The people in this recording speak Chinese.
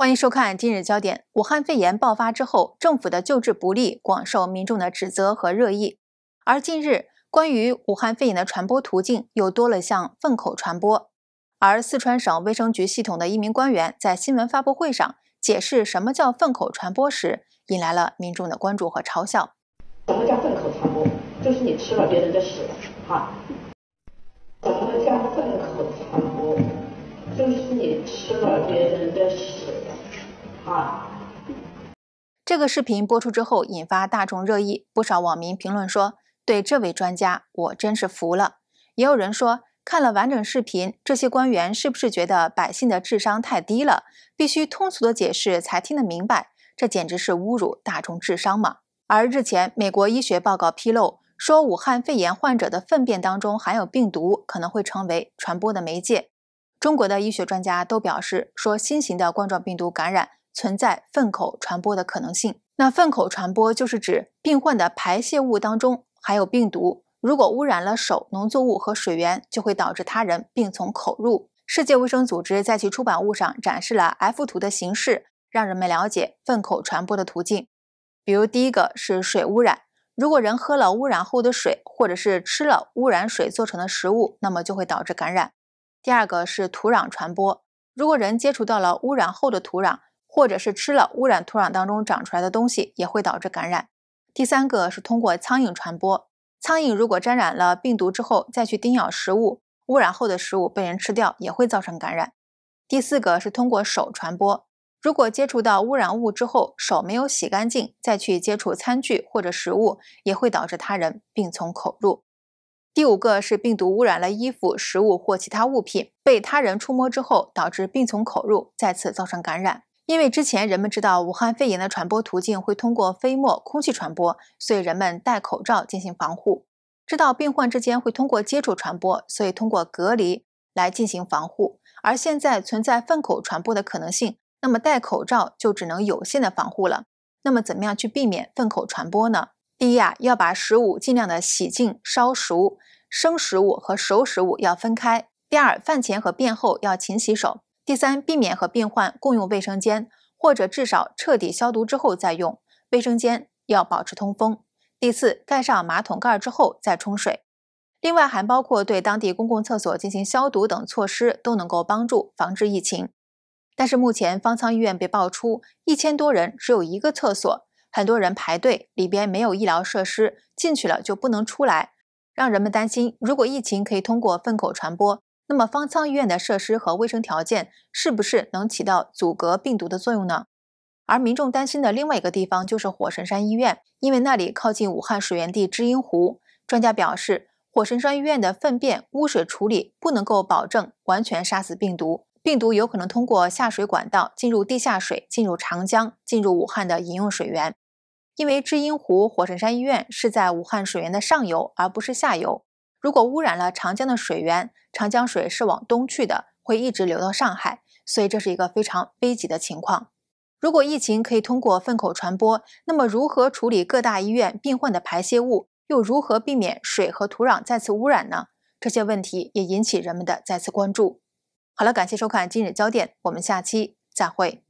欢迎收看今日焦点。武汉肺炎爆发之后，政府的救治不力广受民众的指责和热议。而近日，关于武汉肺炎的传播途径又多了向粪口传播。而四川省卫生局系统的一名官员在新闻发布会上解释什么叫粪口传播时，引来了民众的关注和嘲笑。什么叫粪口传播？就是你吃了别人的屎，哈。这个视频播出之后，引发大众热议。不少网民评论说：“对这位专家，我真是服了。”也有人说，看了完整视频，这些官员是不是觉得百姓的智商太低了，必须通俗的解释才听得明白？这简直是侮辱大众智商嘛！而日前，美国医学报告披露说，武汉肺炎患者的粪便当中含有病毒，可能会成为传播的媒介。中国的医学专家都表示说，新型的冠状病毒感染。存在粪口传播的可能性。那粪口传播就是指病患的排泄物当中含有病毒，如果污染了手、农作物和水源，就会导致他人病从口入。世界卫生组织在其出版物上展示了 F 图的形式，让人们了解粪口传播的途径。比如，第一个是水污染，如果人喝了污染后的水，或者是吃了污染水做成的食物，那么就会导致感染。第二个是土壤传播，如果人接触到了污染后的土壤，或者是吃了污染土壤当中长出来的东西，也会导致感染。第三个是通过苍蝇传播，苍蝇如果沾染了病毒之后，再去叮咬食物，污染后的食物被人吃掉也会造成感染。第四个是通过手传播，如果接触到污染物之后手没有洗干净，再去接触餐具或者食物，也会导致他人病从口入。第五个是病毒污染了衣服、食物或其他物品，被他人触摸之后，导致病从口入，再次造成感染。因为之前人们知道武汉肺炎的传播途径会通过飞沫、空气传播，所以人们戴口罩进行防护；知道病患之间会通过接触传播，所以通过隔离来进行防护。而现在存在粪口传播的可能性，那么戴口罩就只能有限的防护了。那么怎么样去避免粪口传播呢？第一啊，要把食物尽量的洗净、烧熟，生食物和熟食物要分开。第二，饭前和便后要勤洗手。第三，避免和病患共用卫生间，或者至少彻底消毒之后再用卫生间，要保持通风。第四，盖上马桶盖之后再冲水。另外，还包括对当地公共厕所进行消毒等措施，都能够帮助防治疫情。但是目前方舱医院被爆出一千多人只有一个厕所，很多人排队，里边没有医疗设施，进去了就不能出来，让人们担心，如果疫情可以通过粪口传播。那么方舱医院的设施和卫生条件是不是能起到阻隔病毒的作用呢？而民众担心的另外一个地方就是火神山医院，因为那里靠近武汉水源地知音湖。专家表示，火神山医院的粪便污水处理不能够保证完全杀死病毒，病毒有可能通过下水管道进入地下水、进入长江、进入武汉的饮用水源。因为知音湖火神山医院是在武汉水源的上游，而不是下游。如果污染了长江的水源，长江水是往东去的，会一直流到上海，所以这是一个非常危急的情况。如果疫情可以通过粪口传播，那么如何处理各大医院病患的排泄物，又如何避免水和土壤再次污染呢？这些问题也引起人们的再次关注。好了，感谢收看今日焦点，我们下期再会。